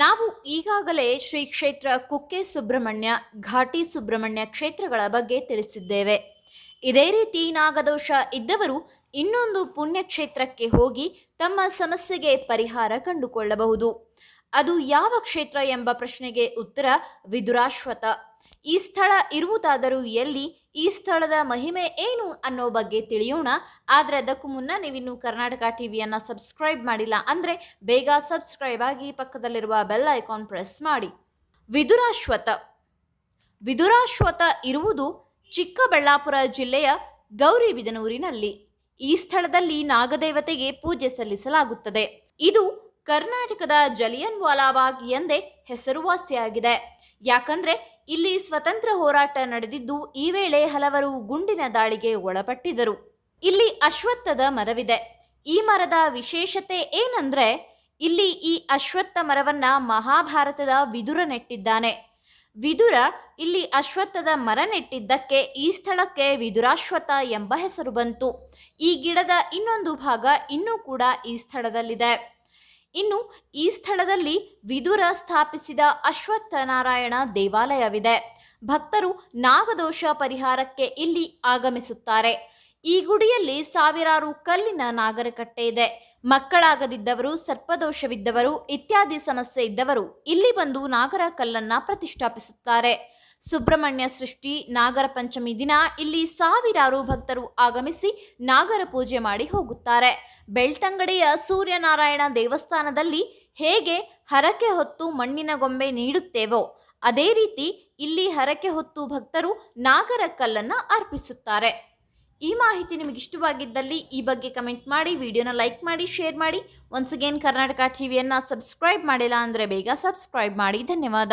ನಾವು ಈಗಾಗಲೇ ಶ್ರೀ ಕ್ಷೇತ್ರ ಕುಕ್ಕೆ ಸುಬ್ರಹ್ಮಣ್ಯ ಘಾಟಿ ಸುಬ್ರಹ್ಮಣ್ಯ ಕ್ಷೇತ್ರಗಳ ಬಗ್ಗೆ ತಿಳಿಸಿದ್ದೇವೆ ಇದೇ ರೀತಿ ನಾಗದೋಷ ಇದ್ದವರು ಇನ್ನೊಂದು ಪುಣ್ಯಕ್ಷೇತ್ರಕ್ಕೆ ಹೋಗಿ ತಮ್ಮ ಸಮಸ್ಯೆಗೆ ಪರಿಹಾರ ಕಂಡುಕೊಳ್ಳಬಹುದು ಅದು ಯಾವ ಕ್ಷೇತ್ರ ಎಂಬ ಪ್ರಶ್ನೆಗೆ ಉತ್ತರ ವಿದುರಾಶ್ವತ ಈ ಸ್ಥಳ ಇರುವುದಾದರೂ ಎಲ್ಲಿ ಈ ಸ್ಥಳದ ಮಹಿಮೆ ಏನು ಅನ್ನೋ ಬಗ್ಗೆ ತಿಳಿಯೋಣ ಆದರೆ ಅದಕ್ಕೂ ಮುನ್ನ ನೀವಿನ್ನು ಕರ್ನಾಟಕ ಟಿವಿಯನ್ನು ಸಬ್ಸ್ಕ್ರೈಬ್ ಮಾಡಿಲ್ಲ ಅಂದರೆ ಬೇಗ ಸಬ್ಸ್ಕ್ರೈಬ್ ಆಗಿ ಪಕ್ಕದಲ್ಲಿರುವ ಬೆಲ್ ಐಕಾನ್ ಪ್ರೆಸ್ ಮಾಡಿ ವಿದುರಾಶ್ವತ ವಿದುರಾಶ್ವತ ಇರುವುದು ಚಿಕ್ಕಬಳ್ಳಾಪುರ ಜಿಲ್ಲೆಯ ಗೌರಿಬಿದನೂರಿನಲ್ಲಿ ಈ ಸ್ಥಳದಲ್ಲಿ ನಾಗದೇವತೆಗೆ ಪೂಜೆ ಸಲ್ಲಿಸಲಾಗುತ್ತದೆ ಇದು ಕರ್ನಾಟಕದ ಜಲಿಯನ್ ವಾಲಾಬಾಗ್ ಎಂದೇ ಹೆಸರುವಾಸಿಯಾಗಿದೆ ಯಾಕಂದ್ರೆ ಇಲ್ಲಿ ಸ್ವತಂತ್ರ ಹೋರಾಟ ನಡೆದಿದ್ದು ಈ ವೇಳೆ ಹಲವರು ಗುಂಡಿನ ದಾಳಿಗೆ ಒಳಪಟ್ಟಿದ್ದರು ಇಲ್ಲಿ ಅಶ್ವತ್ಥದ ಮರವಿದೆ ಈ ಮರದ ವಿಶೇಷತೆ ಏನಂದ್ರೆ ಇಲ್ಲಿ ಈ ಅಶ್ವತ್ಥ ಮರವನ್ನ ಮಹಾಭಾರತದ ವಿದುರ ನೆಟ್ಟಿದ್ದಾನೆ ವಿದುರ ಇಲ್ಲಿ ಅಶ್ವತ್ಥದ ಮರ ನೆಟ್ಟಿದ್ದಕ್ಕೆ ಈ ಸ್ಥಳಕ್ಕೆ ವಿದುರಾಶ್ವತ್ಥ ಎಂಬ ಹೆಸರು ಬಂತು ಈ ಗಿಡದ ಇನ್ನೊಂದು ಭಾಗ ಇನ್ನೂ ಕೂಡ ಈ ಸ್ಥಳದಲ್ಲಿದೆ ಇನ್ನು ಈ ಸ್ಥಳದಲ್ಲಿ ವಿದುರ ಸ್ಥಾಪಿಸಿದ ಅಶ್ವತ್ಥನಾರಾಯಣ ದೇವಾಲಯವಿದೆ ಭಕ್ತರು ನಾಗದೋಷ ಪರಿಹಾರಕ್ಕೆ ಇಲ್ಲಿ ಆಗಮಿಸುತ್ತಾರೆ ಈ ಗುಡಿಯಲ್ಲಿ ಸಾವಿರಾರು ಕಲ್ಲಿನ ನಾಗರಕಟ್ಟೆ ಇದೆ ಮಕ್ಕಳಾಗದಿದ್ದವರು ಸರ್ಪದೋಷವಿದ್ದವರು ಇತ್ಯಾದಿ ಸಮಸ್ಯೆ ಇದ್ದವರು ಇಲ್ಲಿ ಬಂದು ನಾಗರ ಕಲ್ಲನ್ನ ಪ್ರತಿಷ್ಠಾಪಿಸುತ್ತಾರೆ ಸುಬ್ರಹ್ಮಣ್ಯ ಸೃಷ್ಟಿ ನಾಗರ ಪಂಚಮಿ ದಿನ ಇಲ್ಲಿ ಸಾವಿರಾರು ಭಕ್ತರು ಆಗಮಿಸಿ ನಾಗರ ಪೂಜೆ ಮಾಡಿ ಹೋಗುತ್ತಾರೆ ಬೆಳ್ತಂಗಡಿಯ ಸೂರ್ಯನಾರಾಯಣ ದೇವಸ್ಥಾನದಲ್ಲಿ ಹೇಗೆ ಹರಕೆ ಹೊತ್ತು ಮಣ್ಣಿನ ಗೊಂಬೆ ನೀಡುತ್ತೇವೋ ಅದೇ ರೀತಿ ಇಲ್ಲಿ ಹರಕೆ ಹೊತ್ತು ಭಕ್ತರು ನಾಗರ ಕಲ್ಲನ್ನು ಅರ್ಪಿಸುತ್ತಾರೆ ಈ ಮಾಹಿತಿ ನಿಮಗೆ ಇಷ್ಟವಾಗಿದ್ದಲ್ಲಿ ಈ ಬಗ್ಗೆ ಕಮೆಂಟ್ ಮಾಡಿ ವಿಡಿಯೋನ ಲೈಕ್ ಮಾಡಿ ಶೇರ್ ಮಾಡಿ ಒನ್ಸ್ ಅಗೇನ್ ಕರ್ನಾಟಕ ಟಿವಿಯನ್ನು ಸಬ್ಸ್ಕ್ರೈಬ್ ಮಾಡಿಲ್ಲ ಅಂದರೆ ಬೇಗ ಸಬ್ಸ್ಕ್ರೈಬ್ ಮಾಡಿ ಧನ್ಯವಾದ